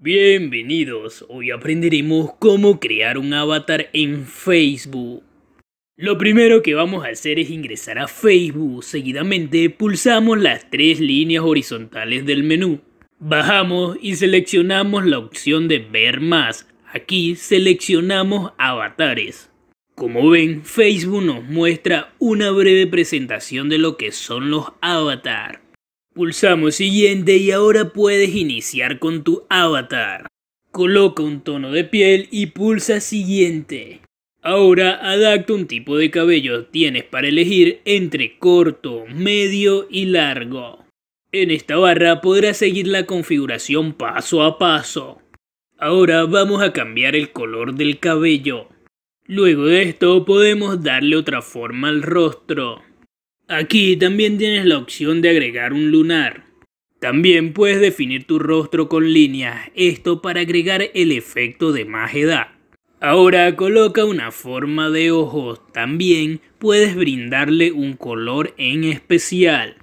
Bienvenidos, hoy aprenderemos cómo crear un avatar en Facebook. Lo primero que vamos a hacer es ingresar a Facebook, seguidamente pulsamos las tres líneas horizontales del menú. Bajamos y seleccionamos la opción de ver más, aquí seleccionamos avatares. Como ven, Facebook nos muestra una breve presentación de lo que son los avatars. Pulsamos siguiente y ahora puedes iniciar con tu avatar. Coloca un tono de piel y pulsa siguiente. Ahora adapta un tipo de cabello. Tienes para elegir entre corto, medio y largo. En esta barra podrás seguir la configuración paso a paso. Ahora vamos a cambiar el color del cabello. Luego de esto podemos darle otra forma al rostro. Aquí también tienes la opción de agregar un lunar. También puedes definir tu rostro con líneas, esto para agregar el efecto de más edad. Ahora coloca una forma de ojos, también puedes brindarle un color en especial.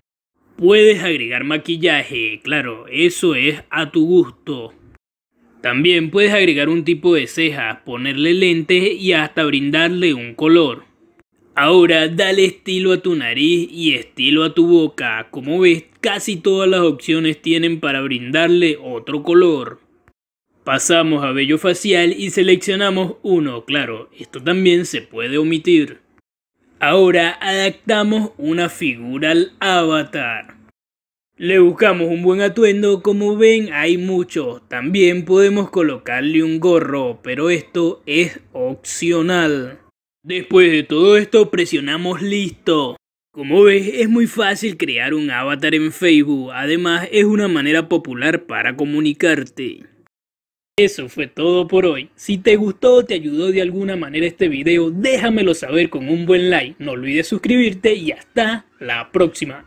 Puedes agregar maquillaje, claro, eso es a tu gusto. También puedes agregar un tipo de cejas, ponerle lentes y hasta brindarle un color. Ahora dale estilo a tu nariz y estilo a tu boca. Como ves, casi todas las opciones tienen para brindarle otro color. Pasamos a vello facial y seleccionamos uno, claro, esto también se puede omitir. Ahora adaptamos una figura al avatar. Le buscamos un buen atuendo, como ven hay muchos. También podemos colocarle un gorro, pero esto es opcional. Después de todo esto presionamos listo. Como ves es muy fácil crear un avatar en Facebook, además es una manera popular para comunicarte. Eso fue todo por hoy. Si te gustó o te ayudó de alguna manera este video, déjamelo saber con un buen like. No olvides suscribirte y hasta la próxima.